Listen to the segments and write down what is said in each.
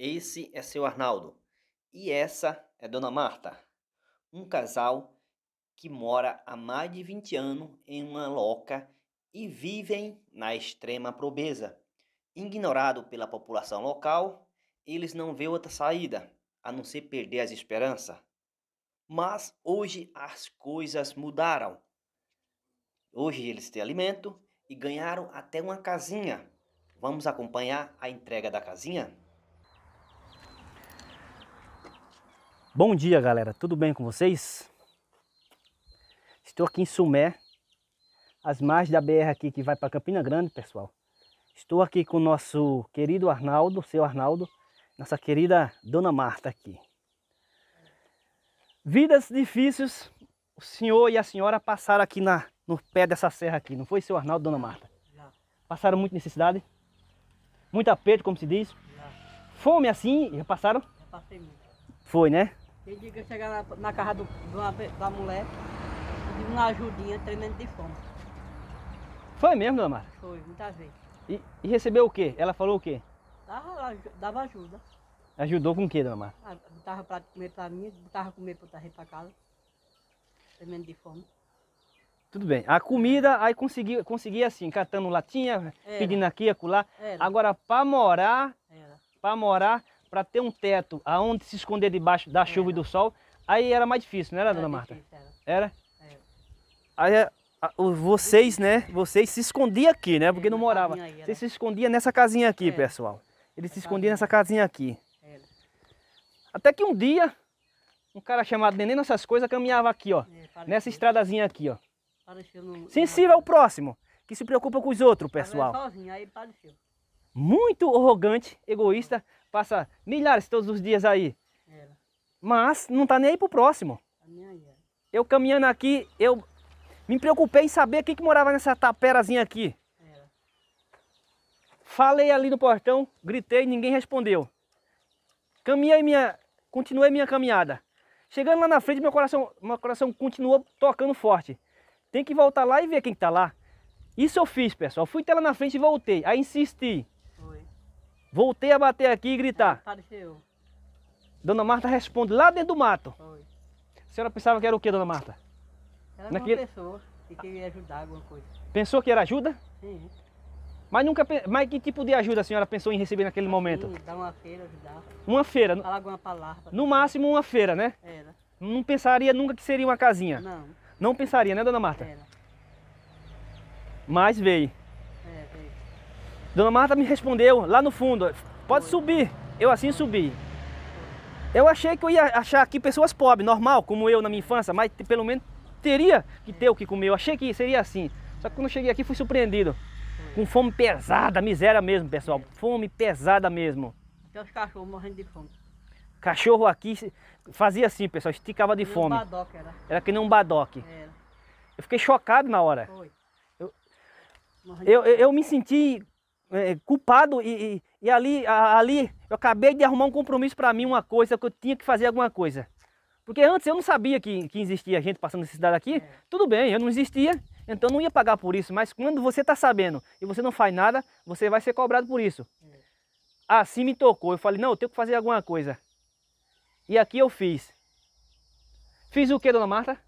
Esse é seu Arnaldo e essa é Dona Marta, um casal que mora há mais de 20 anos em uma loca e vivem na extrema pobreza. Ignorado pela população local, eles não vê outra saída a não ser perder as esperanças. Mas hoje as coisas mudaram. Hoje eles têm alimento e ganharam até uma casinha. Vamos acompanhar a entrega da casinha? Bom dia galera, tudo bem com vocês? Estou aqui em Sumé, as margens da BR aqui que vai para Campina Grande, pessoal. Estou aqui com o nosso querido Arnaldo, seu Arnaldo, nossa querida Dona Marta aqui. Vidas difíceis o senhor e a senhora passaram aqui na, no pé dessa serra aqui, não foi, seu Arnaldo, Dona Marta? Não. Passaram muita necessidade? Muito aperto, como se diz? Não. Fome assim, já passaram? Já passei muito. Foi, né? Tem dia que eu chego na, na casa do, da, da mulher, de uma ajudinha tremendo de fome. Foi mesmo, dona Mara? Foi, muitas vezes. E, e recebeu o quê? Ela falou o quê? Dava, dava ajuda. Ajudou com o quê, dona Mara? Ah, botava comer para mim, botava comer para trazer pra casa. Tremendo de fome. Tudo bem. A comida, aí conseguia consegui assim, catando latinha, Era. pedindo aqui, acolá. Era. Agora, para morar, para morar, para ter um teto aonde se esconder debaixo da chuva e do sol, aí era mais difícil, não era, era dona Marta? Difícil, era. era? É. Aí é, vocês, né? Vocês se escondiam aqui, né? Porque não morava. Vocês se escondiam nessa casinha aqui, é. pessoal. Eles se escondiam nessa casinha aqui. Até que um dia, um cara chamado Neném Nossas Coisas caminhava aqui, ó. É, nessa estradazinha aqui, ó. Sensível ao próximo, que se preocupa com os outros, pessoal. Muito arrogante, egoísta, passa milhares todos os dias aí. Mas não tá nem aí pro próximo. Tá é. Eu caminhando aqui, eu me preocupei em saber quem que morava nessa taperazinha aqui. Falei ali no portão, gritei, ninguém respondeu. Caminhei minha, continuei minha caminhada. Chegando lá na frente, meu coração, meu coração continuou tocando forte. Tem que voltar lá e ver quem está lá. Isso eu fiz, pessoal. Fui até lá na frente e voltei. Aí insisti. Voltei a bater aqui e gritar. Tá, Apareceu. Dona Marta responde lá dentro do mato. Foi. A senhora pensava que era o que, Dona Marta? Era é Naquele... uma pessoa que queria ajudar alguma coisa. Pensou que era ajuda? Sim. Mas nunca, mas que tipo de ajuda a senhora pensou em receber naquele momento? Dar uma feira, ajudar. Uma feira. Falar alguma palavra. No máximo uma feira, né? Era. Não pensaria nunca que seria uma casinha. Não. Não pensaria, né, dona Marta? Era. Mas veio. Dona Marta me respondeu lá no fundo, pode subir. Eu assim subi. Eu achei que eu ia achar aqui pessoas pobres, normal, como eu na minha infância, mas pelo menos teria que ter o que comer. Eu achei que seria assim. Só que quando eu cheguei aqui fui surpreendido. Com fome pesada, miséria mesmo, pessoal. Fome pesada mesmo. Tem os cachorros morrendo de fome. Cachorro aqui fazia assim, pessoal, esticava de fome. Um badoque era. era que nem um badoque. Era. Eu fiquei chocado na hora. Foi. Eu, eu, eu, me senti é, é, culpado e, e, e ali, a, ali eu acabei de arrumar um compromisso para mim, uma coisa, que eu tinha que fazer alguma coisa. Porque antes eu não sabia que, que existia gente passando necessidade aqui, é. tudo bem, eu não existia, então não ia pagar por isso. Mas quando você está sabendo e você não faz nada, você vai ser cobrado por isso. É. Assim me tocou, eu falei, não, eu tenho que fazer alguma coisa. E aqui eu fiz. Fiz o que, dona Marta?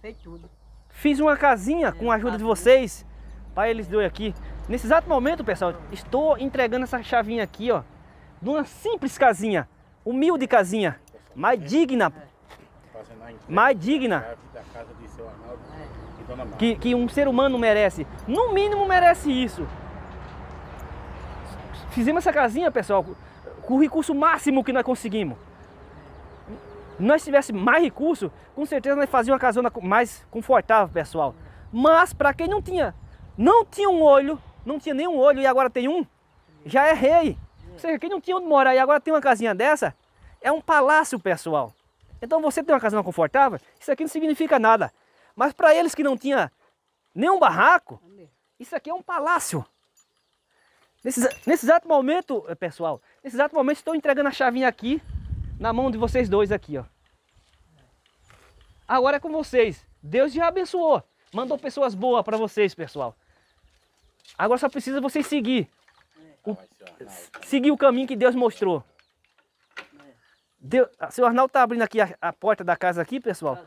Fez, tudo. Fiz uma casinha é, com a ajuda de vocês. Pai, eles deu aqui. Nesse exato momento, pessoal, estou entregando essa chavinha aqui, ó, de uma simples casinha, humilde casinha, mais digna. Mais digna. Que, que um ser humano merece. No mínimo merece isso. Fizemos essa casinha, pessoal, com o recurso máximo que nós conseguimos nós tivéssemos mais recurso, com certeza nós fazíamos uma casona mais confortável, pessoal. Mas para quem não tinha não tinha um olho, não tinha nenhum olho e agora tem um, já é rei. Ou seja, quem não tinha onde morar e agora tem uma casinha dessa, é um palácio pessoal. Então você tem uma casinha confortável, isso aqui não significa nada. Mas para eles que não tinha nenhum barraco, isso aqui é um palácio. Nesse, nesse exato momento, eh, pessoal, nesse exato momento estou entregando a chavinha aqui, na mão de vocês dois aqui, ó. Agora é com vocês. Deus já abençoou. Mandou pessoas boas para vocês, pessoal. Agora só precisa você seguir. O, seguir o caminho que Deus mostrou. Deus, ah, seu Arnaldo tá abrindo aqui a, a porta da casa aqui, pessoal.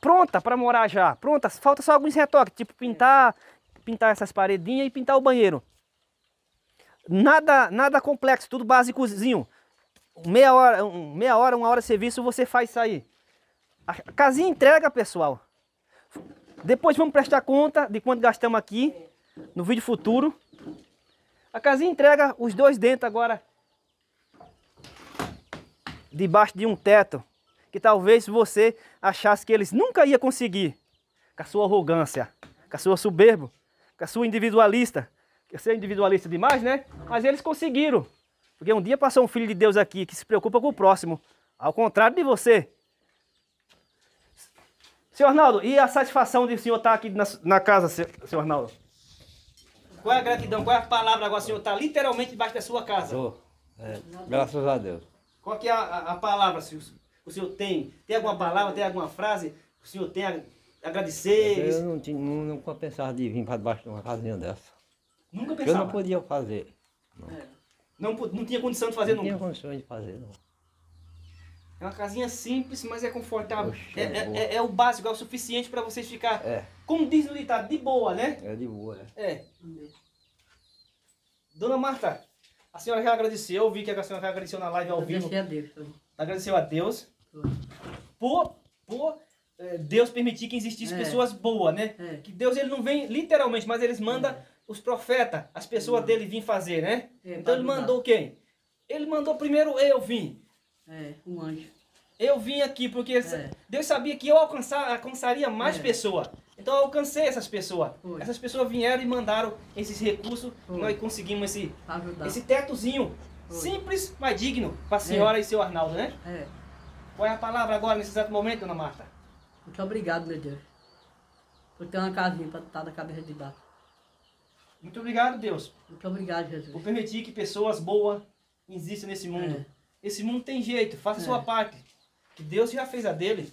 Pronta para morar já. Pronta, falta só alguns retoques, tipo pintar, pintar essas paredinhas e pintar o banheiro. Nada, nada complexo, tudo básicozinho. Meia hora, meia hora, uma hora de serviço você faz sair. A casinha entrega, pessoal. Depois vamos prestar conta de quanto gastamos aqui no vídeo futuro. A casinha entrega os dois dentro agora debaixo de um teto que talvez você achasse que eles nunca ia conseguir com a sua arrogância, com a sua soberbo, com a sua individualista. você é individualista demais, né? Mas eles conseguiram. Porque um dia passou um filho de Deus aqui que se preocupa com o próximo, ao contrário de você. Senhor Arnaldo, e a satisfação de o senhor estar tá aqui na, na casa, senhor Arnaldo? Qual é a gratidão? Qual é a palavra agora, Senhor? Está literalmente debaixo da sua casa. Oh, é. Graças a Deus. Qual que é a, a, palavra, Senhor? O Senhor tem? Tem alguma palavra, tem alguma frase? O Senhor tem a agradecer? Eu não, tinha, não, nunca pensava de vir para debaixo de uma casinha dessa. Nunca pensava? Eu não podia fazer. Não, é. não, não tinha condição de fazer não nunca? Não tinha condição de fazer, não. É uma casinha simples, mas é confortável. Oxe, é, é, é, é, o básico, é o suficiente para vocês ficar, como diz no ditado, de boa, né? É de boa, né? É. Dona Marta, a senhora já agradeceu, eu vi que a senhora já agradeceu na live ao eu vivo. A Deus, agradeceu a Deus. Por, por Deus permitir que existissem pessoas boas, né? Que Deus ele não vem literalmente, mas eles manda os profetas, as pessoas dele vir fazer, né? então ele mandou quem? Ele mandou primeiro eu vir. É, um anjo. Eu vim aqui porque é. Deus sabia que eu alcançar, alcançaria mais é. pessoas. Então eu alcancei essas pessoas. Foi. Essas pessoas vieram e mandaram esses recursos. Foi. Nós conseguimos esse, esse tetozinho. Foi. Simples, mas digno para a é. senhora é. e seu Arnaldo, né? É. Qual é a palavra agora, nesse exato momento, dona Marta? Muito obrigado, meu Deus. Por ter uma casinha para estar tá na cabeça de baixo. Muito obrigado, Deus. Muito obrigado, Jesus. Por permitir que pessoas boas existam nesse mundo. É. Esse mundo tem jeito, faça sua é. parte. Que Deus já fez a dele.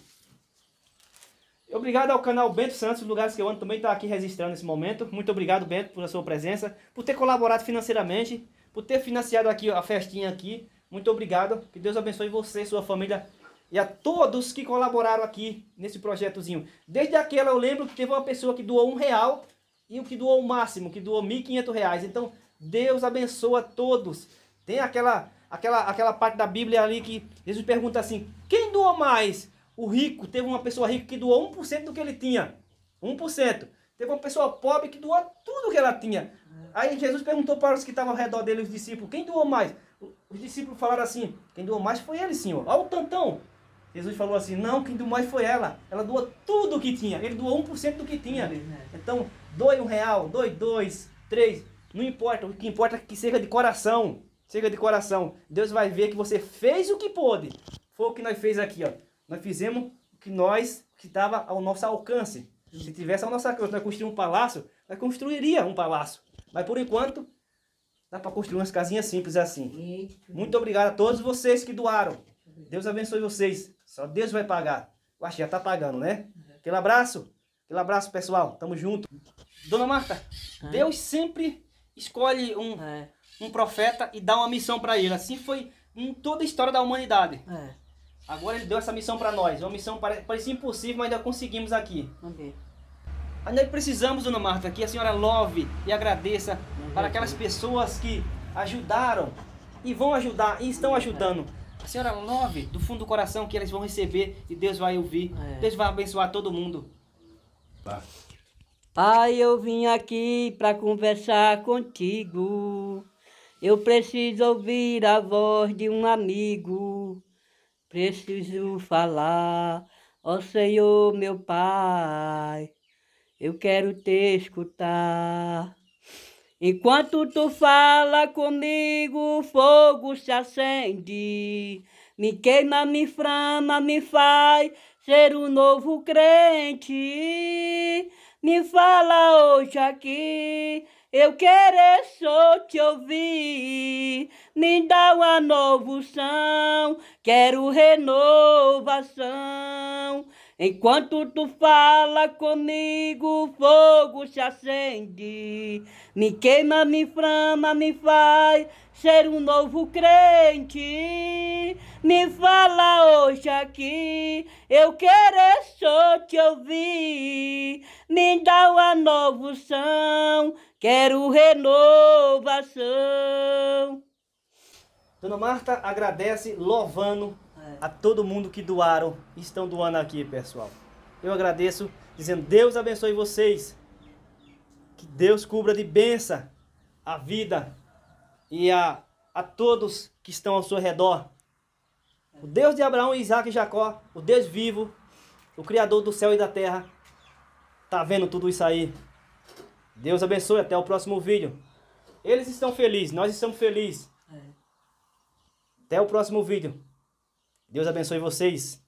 Obrigado ao canal Bento Santos, lugares que eu ando também está aqui registrando nesse momento. Muito obrigado, Bento, pela sua presença, por ter colaborado financeiramente, por ter financiado aqui a festinha aqui. Muito obrigado. Que Deus abençoe você, sua família e a todos que colaboraram aqui nesse projetozinho. Desde aquela eu lembro que teve uma pessoa que doou um real e o que doou o máximo, que doou R$ reais. Então, Deus abençoa todos. Tem aquela aquela, aquela parte da Bíblia ali que Jesus pergunta assim: quem doou mais? O rico, teve uma pessoa rica que doou 1% do que ele tinha. 1%. Teve uma pessoa pobre que doou tudo que ela tinha. Aí Jesus perguntou para os que estavam ao redor dele, os discípulos: quem doou mais? Os discípulos falaram assim: quem doou mais foi ele, senhor. Olha o tantão. Jesus falou assim: não, quem doou mais foi ela. Ela doou tudo o que tinha. Ele doou 1% do que tinha. Então, doe um real, doe dois, três. Não importa. O que importa é que seja de coração. Chega de coração. Deus vai ver que você fez o que pôde. Foi o que nós fez aqui, ó. Nós fizemos o que nós, que estava ao nosso alcance. Se tivesse ao nosso alcance, nós construímos um palácio, nós construiria um palácio. Mas por enquanto, dá para construir umas casinhas simples assim. Muito obrigado a todos vocês que doaram. Deus abençoe vocês. Só Deus vai pagar. Eu acho que já tá pagando, né? Aquele abraço. Aquele abraço, pessoal. Tamo junto. Dona Marta, é. Deus sempre escolhe um, é um profeta e dá uma missão para ele. Assim foi em toda a história da humanidade. É. Agora ele deu essa missão para nós. Uma missão parecia impossível, mas ainda conseguimos aqui. Okay. Ainda precisamos, dona Marta, que a senhora love e agradeça uhum. para aquelas pessoas que ajudaram e vão ajudar e estão é. ajudando. A senhora love do fundo do coração que eles vão receber e Deus vai ouvir. É. Deus vai abençoar todo mundo. Pai, eu vim aqui para conversar contigo. Eu preciso ouvir a voz de um amigo, preciso falar, ó Senhor meu Pai, eu quero te escutar. Enquanto tu fala comigo, o fogo se acende, me queima, me frama, me faz ser um novo crente. Me fala hoje aqui, eu quero é só te ouvir, me dá uma novo som, quero renovação. Enquanto tu fala comigo, o fogo se acende, me queima, me inflama, me faz ser um novo crente. Me fala hoje aqui, eu quero é só te ouvir, me dá uma novo som. Quero renovação. Dona Marta agradece louvando é. a todo mundo que doaram. Estão doando aqui, pessoal. Eu agradeço dizendo Deus abençoe vocês. Que Deus cubra de benção a vida e a, a todos que estão ao seu redor. É. O Deus de Abraão, Isaac e Jacó, o Deus vivo, o Criador do céu e da terra, está vendo tudo isso aí. Deus abençoe, até o próximo vídeo. Eles estão felizes, nós estamos felizes. É. Até o próximo vídeo. Deus abençoe vocês.